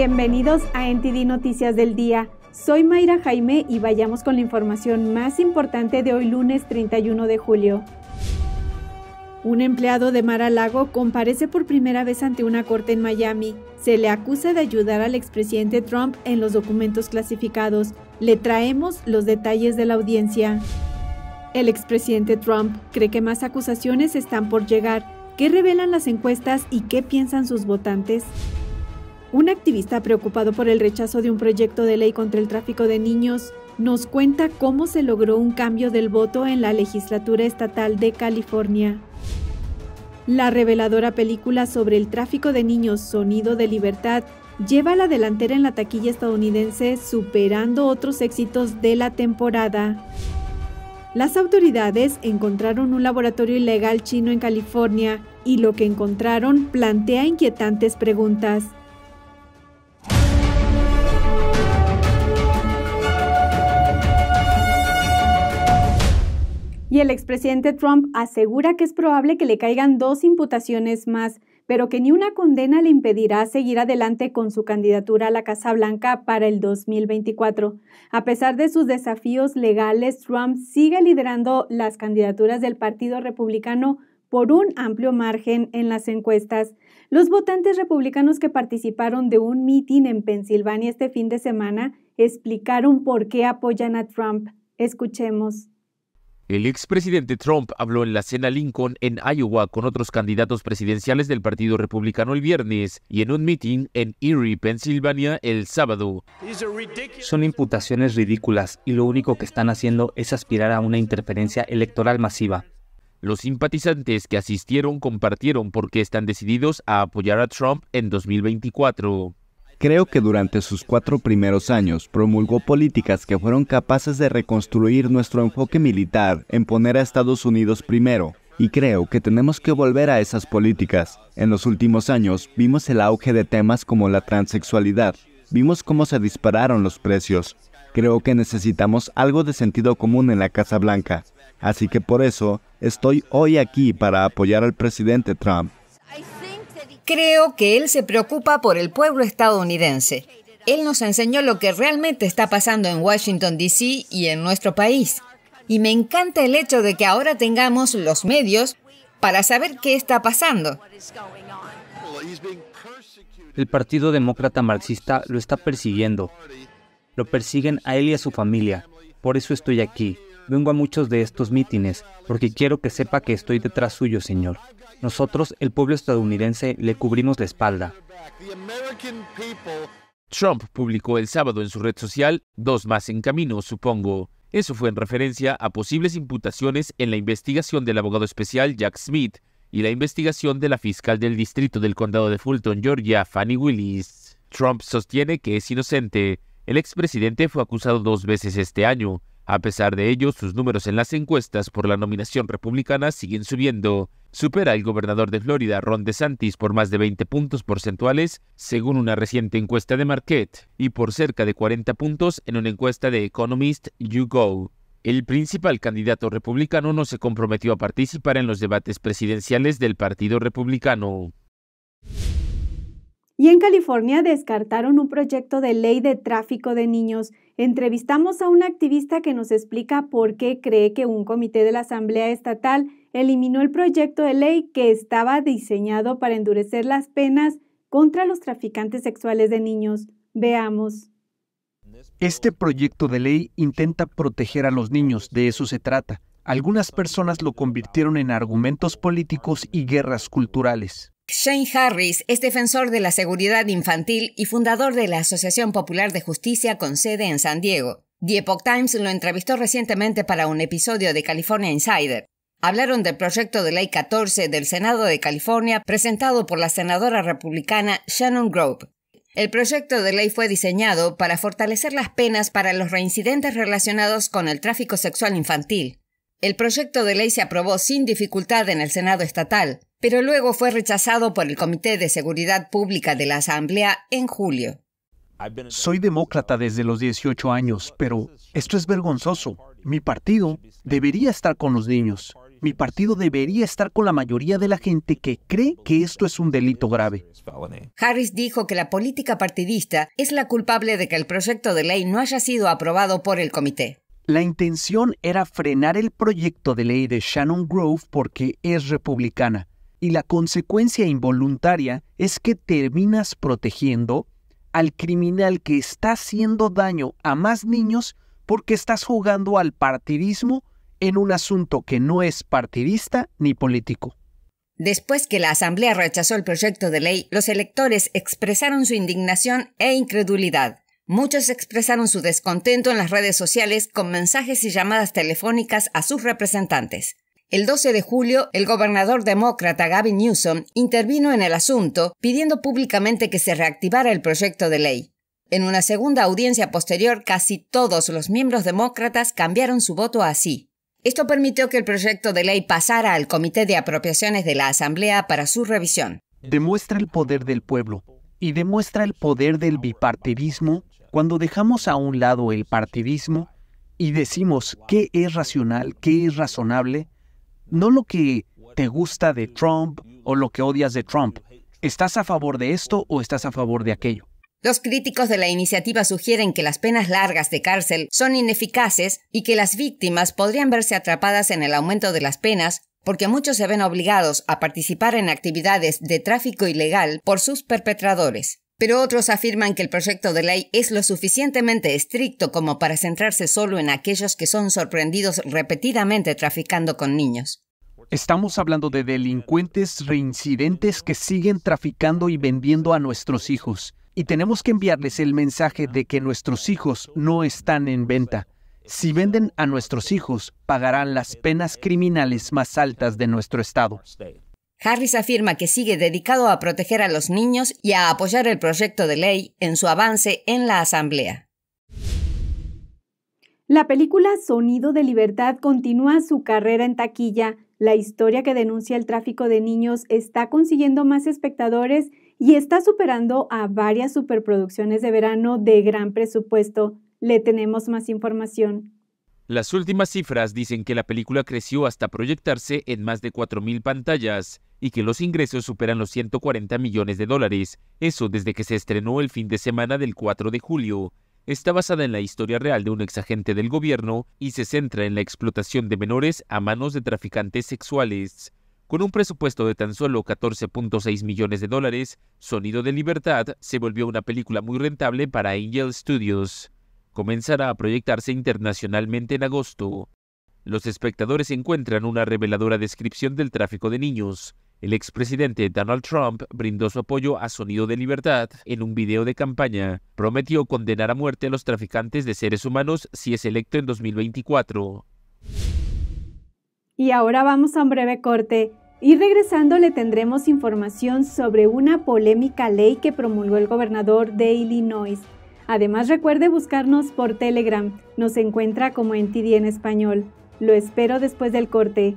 Bienvenidos a NTD Noticias del Día. Soy Mayra Jaime y vayamos con la información más importante de hoy lunes 31 de julio. Un empleado de Mar a Lago comparece por primera vez ante una corte en Miami. Se le acusa de ayudar al expresidente Trump en los documentos clasificados. Le traemos los detalles de la audiencia. El expresidente Trump cree que más acusaciones están por llegar. ¿Qué revelan las encuestas y qué piensan sus votantes? Un activista preocupado por el rechazo de un proyecto de ley contra el tráfico de niños nos cuenta cómo se logró un cambio del voto en la legislatura estatal de California. La reveladora película sobre el tráfico de niños Sonido de Libertad lleva a la delantera en la taquilla estadounidense superando otros éxitos de la temporada. Las autoridades encontraron un laboratorio ilegal chino en California y lo que encontraron plantea inquietantes preguntas. Y el expresidente Trump asegura que es probable que le caigan dos imputaciones más, pero que ni una condena le impedirá seguir adelante con su candidatura a la Casa Blanca para el 2024. A pesar de sus desafíos legales, Trump sigue liderando las candidaturas del Partido Republicano por un amplio margen en las encuestas. Los votantes republicanos que participaron de un mitin en Pensilvania este fin de semana explicaron por qué apoyan a Trump. Escuchemos. El expresidente Trump habló en la cena Lincoln en Iowa con otros candidatos presidenciales del Partido Republicano el viernes y en un meeting en Erie, Pensilvania, el sábado. Son imputaciones ridículas y lo único que están haciendo es aspirar a una interferencia electoral masiva. Los simpatizantes que asistieron compartieron por qué están decididos a apoyar a Trump en 2024. Creo que durante sus cuatro primeros años promulgó políticas que fueron capaces de reconstruir nuestro enfoque militar en poner a Estados Unidos primero. Y creo que tenemos que volver a esas políticas. En los últimos años vimos el auge de temas como la transexualidad. Vimos cómo se dispararon los precios. Creo que necesitamos algo de sentido común en la Casa Blanca. Así que por eso estoy hoy aquí para apoyar al presidente Trump Creo que él se preocupa por el pueblo estadounidense. Él nos enseñó lo que realmente está pasando en Washington, D.C. y en nuestro país. Y me encanta el hecho de que ahora tengamos los medios para saber qué está pasando. El Partido Demócrata Marxista lo está persiguiendo. Lo persiguen a él y a su familia. Por eso estoy aquí. Vengo a muchos de estos mítines porque quiero que sepa que estoy detrás suyo, Señor. Nosotros, el pueblo estadounidense, le cubrimos la espalda. Trump publicó el sábado en su red social dos más en camino, supongo. Eso fue en referencia a posibles imputaciones en la investigación del abogado especial Jack Smith y la investigación de la fiscal del distrito del condado de Fulton, Georgia, Fanny Willis. Trump sostiene que es inocente. El expresidente fue acusado dos veces este año, a pesar de ello, sus números en las encuestas por la nominación republicana siguen subiendo. Supera al gobernador de Florida, Ron DeSantis, por más de 20 puntos porcentuales, según una reciente encuesta de Marquette, y por cerca de 40 puntos en una encuesta de Economist YouGov. El principal candidato republicano no se comprometió a participar en los debates presidenciales del Partido Republicano en California descartaron un proyecto de ley de tráfico de niños. Entrevistamos a un activista que nos explica por qué cree que un comité de la Asamblea Estatal eliminó el proyecto de ley que estaba diseñado para endurecer las penas contra los traficantes sexuales de niños. Veamos. Este proyecto de ley intenta proteger a los niños, de eso se trata. Algunas personas lo convirtieron en argumentos políticos y guerras culturales. Shane Harris es defensor de la seguridad infantil y fundador de la Asociación Popular de Justicia con sede en San Diego. The Epoch Times lo entrevistó recientemente para un episodio de California Insider. Hablaron del proyecto de ley 14 del Senado de California presentado por la senadora republicana Shannon Grove. El proyecto de ley fue diseñado para fortalecer las penas para los reincidentes relacionados con el tráfico sexual infantil. El proyecto de ley se aprobó sin dificultad en el Senado estatal pero luego fue rechazado por el Comité de Seguridad Pública de la Asamblea en julio. Soy demócrata desde los 18 años, pero esto es vergonzoso. Mi partido debería estar con los niños. Mi partido debería estar con la mayoría de la gente que cree que esto es un delito grave. Harris dijo que la política partidista es la culpable de que el proyecto de ley no haya sido aprobado por el comité. La intención era frenar el proyecto de ley de Shannon Grove porque es republicana y la consecuencia involuntaria es que terminas protegiendo al criminal que está haciendo daño a más niños porque estás jugando al partidismo en un asunto que no es partidista ni político. Después que la Asamblea rechazó el proyecto de ley, los electores expresaron su indignación e incredulidad. Muchos expresaron su descontento en las redes sociales con mensajes y llamadas telefónicas a sus representantes. El 12 de julio, el gobernador demócrata Gavin Newsom intervino en el asunto, pidiendo públicamente que se reactivara el proyecto de ley. En una segunda audiencia posterior, casi todos los miembros demócratas cambiaron su voto así. Esto permitió que el proyecto de ley pasara al Comité de Apropiaciones de la Asamblea para su revisión. Demuestra el poder del pueblo y demuestra el poder del bipartidismo cuando dejamos a un lado el partidismo y decimos qué es racional, qué es razonable no lo que te gusta de Trump o lo que odias de Trump. ¿Estás a favor de esto o estás a favor de aquello? Los críticos de la iniciativa sugieren que las penas largas de cárcel son ineficaces y que las víctimas podrían verse atrapadas en el aumento de las penas porque muchos se ven obligados a participar en actividades de tráfico ilegal por sus perpetradores. Pero otros afirman que el proyecto de ley es lo suficientemente estricto como para centrarse solo en aquellos que son sorprendidos repetidamente traficando con niños. Estamos hablando de delincuentes reincidentes que siguen traficando y vendiendo a nuestros hijos. Y tenemos que enviarles el mensaje de que nuestros hijos no están en venta. Si venden a nuestros hijos, pagarán las penas criminales más altas de nuestro Estado. Harris afirma que sigue dedicado a proteger a los niños y a apoyar el proyecto de ley en su avance en la Asamblea. La película Sonido de Libertad continúa su carrera en taquilla. La historia que denuncia el tráfico de niños está consiguiendo más espectadores y está superando a varias superproducciones de verano de gran presupuesto. Le tenemos más información. Las últimas cifras dicen que la película creció hasta proyectarse en más de 4.000 pantallas y que los ingresos superan los 140 millones de dólares, eso desde que se estrenó el fin de semana del 4 de julio. Está basada en la historia real de un exagente del gobierno y se centra en la explotación de menores a manos de traficantes sexuales. Con un presupuesto de tan solo 14.6 millones de dólares, Sonido de Libertad se volvió una película muy rentable para Angel Studios comenzará a proyectarse internacionalmente en agosto. Los espectadores encuentran una reveladora descripción del tráfico de niños. El expresidente Donald Trump brindó su apoyo a Sonido de Libertad en un video de campaña. Prometió condenar a muerte a los traficantes de seres humanos si es electo en 2024. Y ahora vamos a un breve corte. Y regresando le tendremos información sobre una polémica ley que promulgó el gobernador de Illinois Además recuerde buscarnos por Telegram, nos encuentra como en en español. Lo espero después del corte.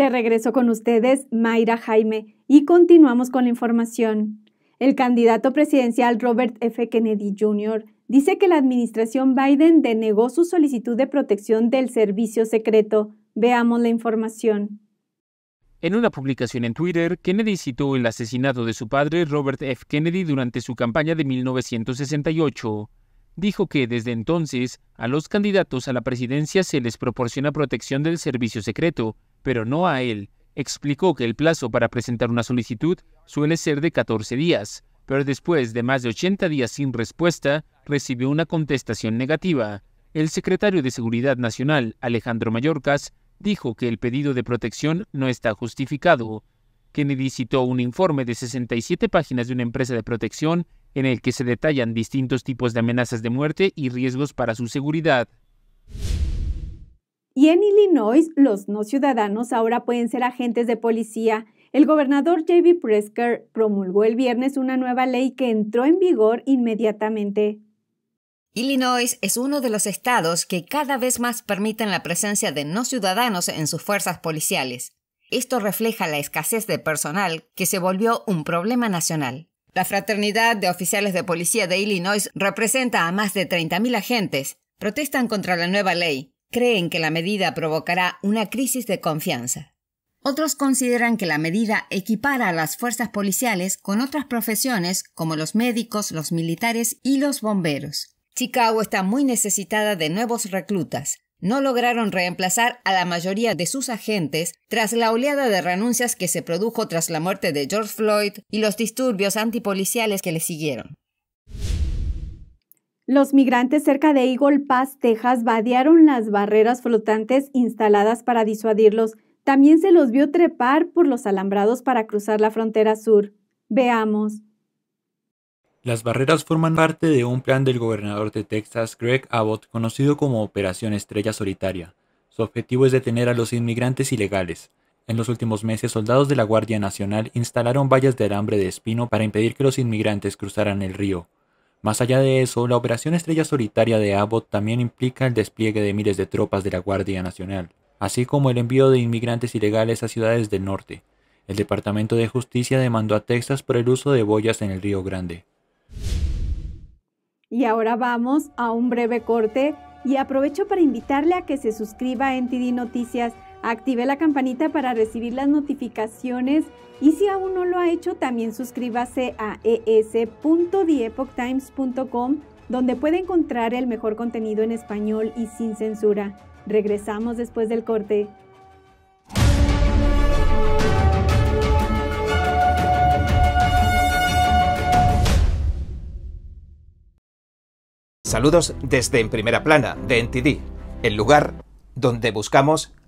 De regreso con ustedes, Mayra Jaime, y continuamos con la información. El candidato presidencial Robert F. Kennedy Jr. dice que la administración Biden denegó su solicitud de protección del servicio secreto. Veamos la información. En una publicación en Twitter, Kennedy citó el asesinato de su padre, Robert F. Kennedy, durante su campaña de 1968. Dijo que desde entonces a los candidatos a la presidencia se les proporciona protección del servicio secreto, pero no a él. Explicó que el plazo para presentar una solicitud suele ser de 14 días, pero después de más de 80 días sin respuesta, recibió una contestación negativa. El secretario de Seguridad Nacional, Alejandro Mayorkas, dijo que el pedido de protección no está justificado. Kennedy citó un informe de 67 páginas de una empresa de protección en el que se detallan distintos tipos de amenazas de muerte y riesgos para su seguridad. Y en Illinois, los no ciudadanos ahora pueden ser agentes de policía. El gobernador J.B. Presker promulgó el viernes una nueva ley que entró en vigor inmediatamente. Illinois es uno de los estados que cada vez más permiten la presencia de no ciudadanos en sus fuerzas policiales. Esto refleja la escasez de personal que se volvió un problema nacional. La Fraternidad de Oficiales de Policía de Illinois representa a más de 30.000 agentes. Protestan contra la nueva ley, creen que la medida provocará una crisis de confianza. Otros consideran que la medida equipara a las fuerzas policiales con otras profesiones como los médicos, los militares y los bomberos. Chicago está muy necesitada de nuevos reclutas. No lograron reemplazar a la mayoría de sus agentes tras la oleada de renuncias que se produjo tras la muerte de George Floyd y los disturbios antipoliciales que le siguieron. Los migrantes cerca de Eagle Pass, Texas, vadearon las barreras flotantes instaladas para disuadirlos. También se los vio trepar por los alambrados para cruzar la frontera sur. Veamos. Las barreras forman parte de un plan del gobernador de Texas, Greg Abbott, conocido como Operación Estrella Solitaria. Su objetivo es detener a los inmigrantes ilegales. En los últimos meses, soldados de la Guardia Nacional instalaron vallas de alambre de espino para impedir que los inmigrantes cruzaran el río. Más allá de eso, la Operación Estrella Solitaria de Abbott también implica el despliegue de miles de tropas de la Guardia Nacional, así como el envío de inmigrantes ilegales a ciudades del norte. El Departamento de Justicia demandó a Texas por el uso de boyas en el Río Grande. Y ahora vamos a un breve corte y aprovecho para invitarle a que se suscriba en NTD Noticias Active la campanita para recibir las notificaciones y si aún no lo ha hecho, también suscríbase a es.theepochtimes.com donde puede encontrar el mejor contenido en español y sin censura. Regresamos después del corte. Saludos desde En Primera Plana, de NTD, el lugar donde buscamos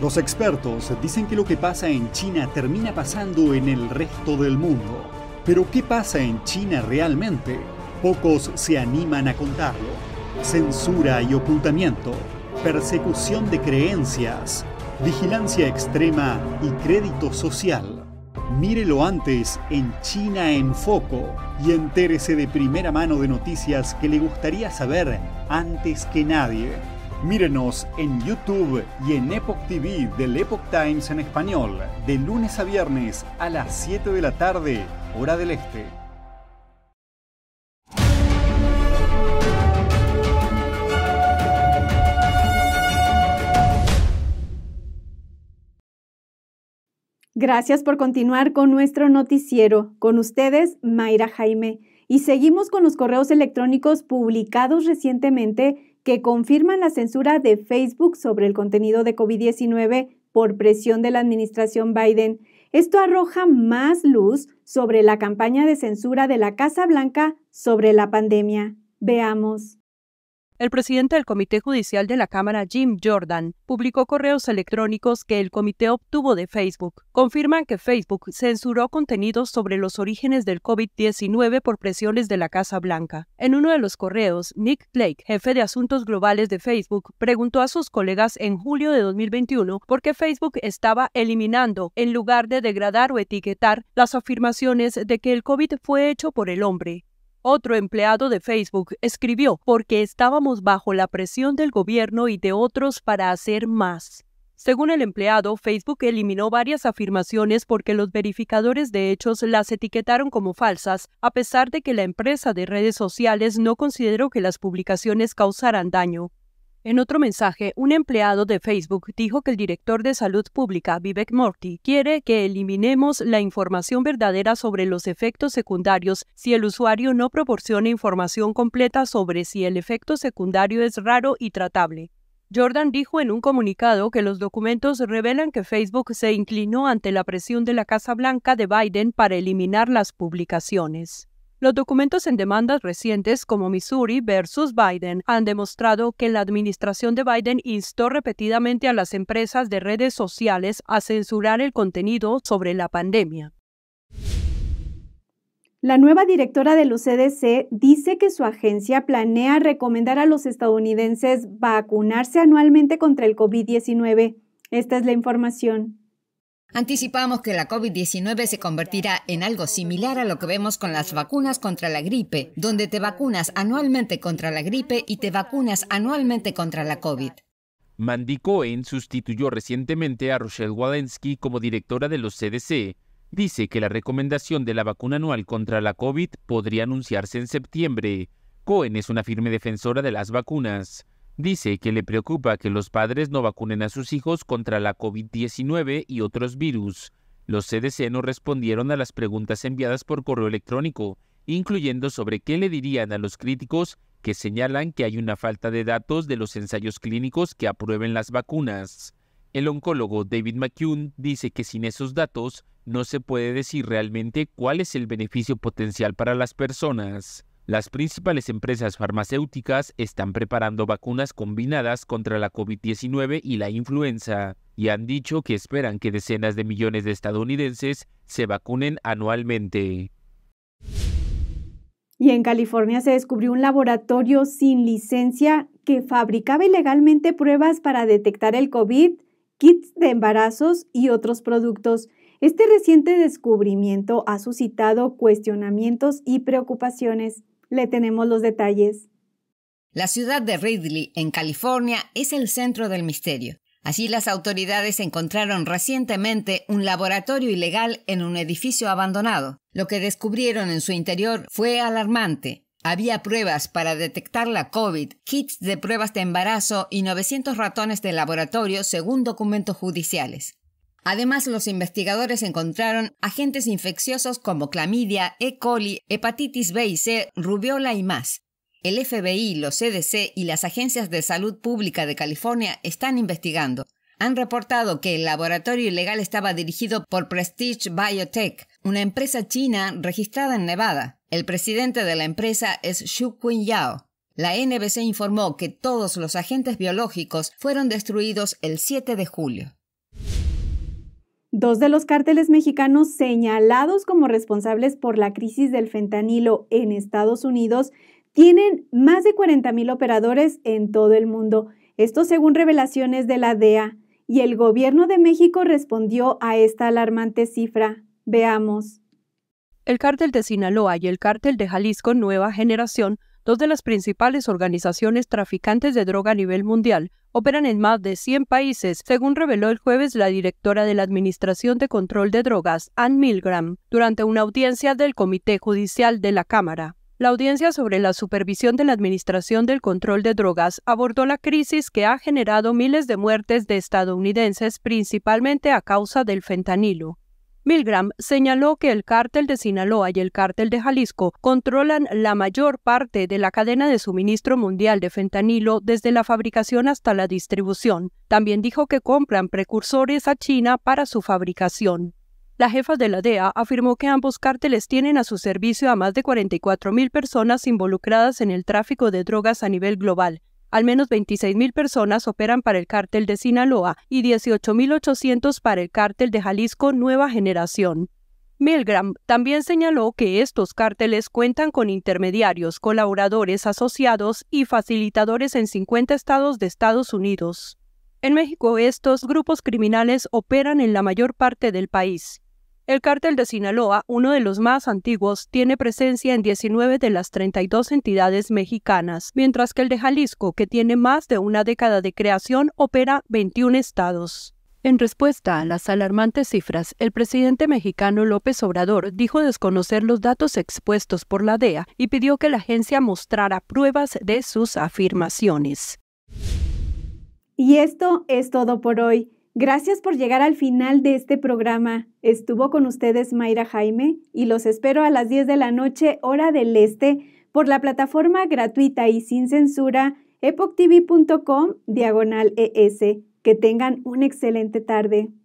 Los expertos dicen que lo que pasa en China termina pasando en el resto del mundo. Pero ¿qué pasa en China realmente? Pocos se animan a contarlo. Censura y ocultamiento, persecución de creencias, vigilancia extrema y crédito social. Mírelo antes en China en Foco y entérese de primera mano de noticias que le gustaría saber antes que nadie. Mírenos en YouTube y en Epoch TV del Epoch Times en español, de lunes a viernes a las 7 de la tarde, hora del este. Gracias por continuar con nuestro noticiero. Con ustedes, Mayra Jaime. Y seguimos con los correos electrónicos publicados recientemente que confirman la censura de Facebook sobre el contenido de COVID-19 por presión de la administración Biden. Esto arroja más luz sobre la campaña de censura de la Casa Blanca sobre la pandemia. Veamos. El presidente del Comité Judicial de la Cámara, Jim Jordan, publicó correos electrónicos que el comité obtuvo de Facebook. Confirman que Facebook censuró contenidos sobre los orígenes del COVID-19 por presiones de la Casa Blanca. En uno de los correos, Nick Blake, jefe de asuntos globales de Facebook, preguntó a sus colegas en julio de 2021 por qué Facebook estaba eliminando, en lugar de degradar o etiquetar, las afirmaciones de que el COVID fue hecho por el hombre. Otro empleado de Facebook escribió, porque estábamos bajo la presión del gobierno y de otros para hacer más. Según el empleado, Facebook eliminó varias afirmaciones porque los verificadores de hechos las etiquetaron como falsas, a pesar de que la empresa de redes sociales no consideró que las publicaciones causaran daño. En otro mensaje, un empleado de Facebook dijo que el director de salud pública, Vivek Morty, quiere que eliminemos la información verdadera sobre los efectos secundarios si el usuario no proporciona información completa sobre si el efecto secundario es raro y tratable. Jordan dijo en un comunicado que los documentos revelan que Facebook se inclinó ante la presión de la Casa Blanca de Biden para eliminar las publicaciones. Los documentos en demandas recientes como Missouri versus Biden han demostrado que la administración de Biden instó repetidamente a las empresas de redes sociales a censurar el contenido sobre la pandemia. La nueva directora del UCDC dice que su agencia planea recomendar a los estadounidenses vacunarse anualmente contra el COVID-19. Esta es la información. Anticipamos que la COVID-19 se convertirá en algo similar a lo que vemos con las vacunas contra la gripe, donde te vacunas anualmente contra la gripe y te vacunas anualmente contra la COVID. Mandy Cohen sustituyó recientemente a Rochelle Walensky como directora de los CDC. Dice que la recomendación de la vacuna anual contra la COVID podría anunciarse en septiembre. Cohen es una firme defensora de las vacunas. Dice que le preocupa que los padres no vacunen a sus hijos contra la COVID-19 y otros virus. Los CDC no respondieron a las preguntas enviadas por correo electrónico, incluyendo sobre qué le dirían a los críticos que señalan que hay una falta de datos de los ensayos clínicos que aprueben las vacunas. El oncólogo David McCune dice que sin esos datos no se puede decir realmente cuál es el beneficio potencial para las personas. Las principales empresas farmacéuticas están preparando vacunas combinadas contra la COVID-19 y la influenza, y han dicho que esperan que decenas de millones de estadounidenses se vacunen anualmente. Y en California se descubrió un laboratorio sin licencia que fabricaba ilegalmente pruebas para detectar el COVID, kits de embarazos y otros productos. Este reciente descubrimiento ha suscitado cuestionamientos y preocupaciones le tenemos los detalles. La ciudad de Ridley, en California, es el centro del misterio. Allí las autoridades encontraron recientemente un laboratorio ilegal en un edificio abandonado. Lo que descubrieron en su interior fue alarmante. Había pruebas para detectar la COVID, kits de pruebas de embarazo y 900 ratones de laboratorio según documentos judiciales. Además, los investigadores encontraron agentes infecciosos como clamidia, E. coli, hepatitis B y C, rubiola y más. El FBI, los CDC y las agencias de salud pública de California están investigando. Han reportado que el laboratorio ilegal estaba dirigido por Prestige Biotech, una empresa china registrada en Nevada. El presidente de la empresa es Xu Qin Yao. La NBC informó que todos los agentes biológicos fueron destruidos el 7 de julio. Dos de los cárteles mexicanos señalados como responsables por la crisis del fentanilo en Estados Unidos tienen más de 40.000 operadores en todo el mundo. Esto según revelaciones de la DEA. Y el gobierno de México respondió a esta alarmante cifra. Veamos. El cártel de Sinaloa y el cártel de Jalisco Nueva Generación, dos de las principales organizaciones traficantes de droga a nivel mundial, operan en más de 100 países, según reveló el jueves la directora de la Administración de Control de Drogas, Anne Milgram, durante una audiencia del Comité Judicial de la Cámara. La audiencia sobre la supervisión de la Administración del Control de Drogas abordó la crisis que ha generado miles de muertes de estadounidenses principalmente a causa del fentanilo. Milgram señaló que el cártel de Sinaloa y el cártel de Jalisco controlan la mayor parte de la cadena de suministro mundial de fentanilo desde la fabricación hasta la distribución. También dijo que compran precursores a China para su fabricación. La jefa de la DEA afirmó que ambos cárteles tienen a su servicio a más de 44.000 personas involucradas en el tráfico de drogas a nivel global, al menos 26.000 personas operan para el cártel de Sinaloa y 18.800 para el cártel de Jalisco Nueva Generación. Milgram también señaló que estos cárteles cuentan con intermediarios, colaboradores, asociados y facilitadores en 50 estados de Estados Unidos. En México, estos grupos criminales operan en la mayor parte del país. El cártel de Sinaloa, uno de los más antiguos, tiene presencia en 19 de las 32 entidades mexicanas, mientras que el de Jalisco, que tiene más de una década de creación, opera 21 estados. En respuesta a las alarmantes cifras, el presidente mexicano López Obrador dijo desconocer los datos expuestos por la DEA y pidió que la agencia mostrara pruebas de sus afirmaciones. Y esto es todo por hoy. Gracias por llegar al final de este programa. Estuvo con ustedes Mayra Jaime y los espero a las 10 de la noche, hora del este, por la plataforma gratuita y sin censura epoctvcom diagonal ES. Que tengan una excelente tarde.